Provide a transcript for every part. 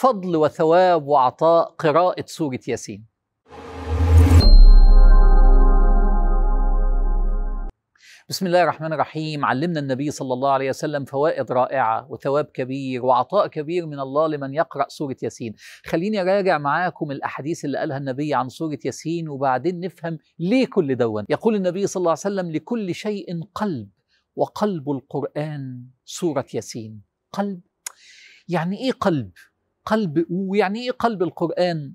فضل وثواب وعطاء قراءة سورة ياسين بسم الله الرحمن الرحيم علمنا النبي صلى الله عليه وسلم فوائد رائعة وثواب كبير وعطاء كبير من الله لمن يقرأ سورة ياسين خليني أراجع معاكم الأحاديث اللي قالها النبي عن سورة ياسين وبعدين نفهم ليه كل دون يقول النبي صلى الله عليه وسلم لكل شيء قلب وقلب القرآن سورة ياسين قلب يعني إيه قلب؟ قلب ويعني ايه قلب القران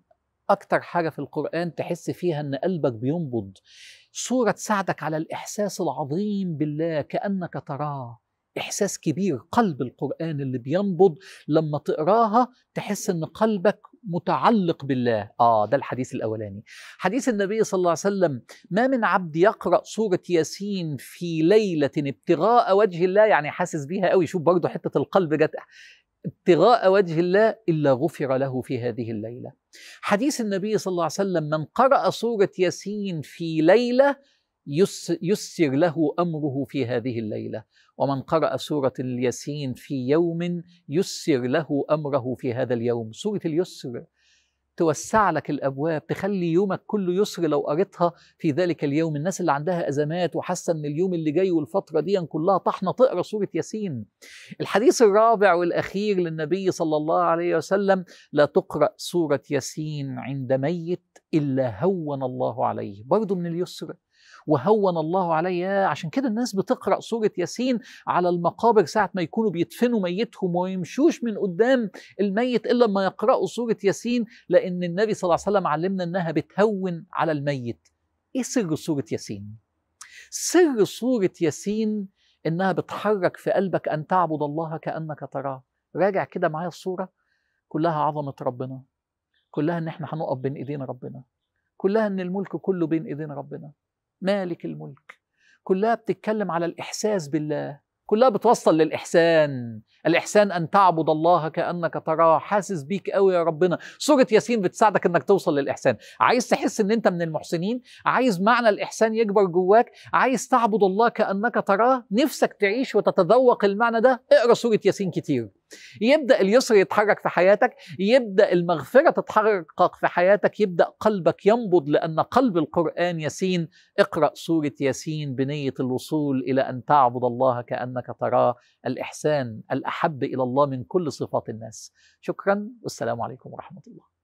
اكتر حاجه في القران تحس فيها ان قلبك بينبض صوره تساعدك على الاحساس العظيم بالله كانك تراه احساس كبير قلب القران اللي بينبض لما تقراها تحس ان قلبك متعلق بالله اه ده الحديث الاولاني حديث النبي صلى الله عليه وسلم ما من عبد يقرا سوره ياسين في ليله ابتغاء وجه الله يعني حاسس بيها قوي شوف برضه حته القلب جت ابتغاء وجه الله إلا غفر له في هذه الليلة حديث النبي صلى الله عليه وسلم من قرأ سورة ياسين في ليلة يسر له أمره في هذه الليلة ومن قرأ سورة الياسين في يوم يسر له أمره في هذا اليوم سورة اليسر توسع لك الابواب تخلي يومك كله يسر لو قريتها في ذلك اليوم الناس اللي عندها ازمات وحاسه ان اليوم اللي جاي والفتره دي كلها طحنه تقرا سوره ياسين الحديث الرابع والاخير للنبي صلى الله عليه وسلم لا تقرا سوره ياسين عند ميت الا هون الله عليه برضه من اليسر وهون الله عليا عشان كده الناس بتقرأ سورة ياسين على المقابر ساعة ما يكونوا بيدفنوا ميتهم وما يمشوش من قدام الميت إلا ما يقرأوا سورة ياسين لأن النبي صلى الله عليه وسلم علمنا إنها بتهون على الميت إيه سر سورة ياسين؟ سر سورة ياسين إنها بتحرك في قلبك أن تعبد الله كأنك تراه راجع كده معايا الصورة كلها عظمة ربنا كلها إن إحنا هنقف بين إيدين ربنا كلها إن الملك كله بين إيدين ربنا مالك الملك كلها بتتكلم على الإحساس بالله كلها بتوصل للإحسان الإحسان أن تعبد الله كأنك تراه حاسس بيك قوي يا ربنا سورة ياسين بتساعدك أنك توصل للإحسان عايز تحس أن أنت من المحسنين عايز معنى الإحسان يكبر جواك عايز تعبد الله كأنك تراه نفسك تعيش وتتذوق المعنى ده اقرأ سورة ياسين كتير يبدا اليسر يتحرك في حياتك يبدا المغفره تتحقق في حياتك يبدا قلبك ينبض لان قلب القران ياسين اقرا سوره ياسين بنيه الوصول الى ان تعبد الله كانك تراه الاحسان الاحب الى الله من كل صفات الناس شكرا والسلام عليكم ورحمه الله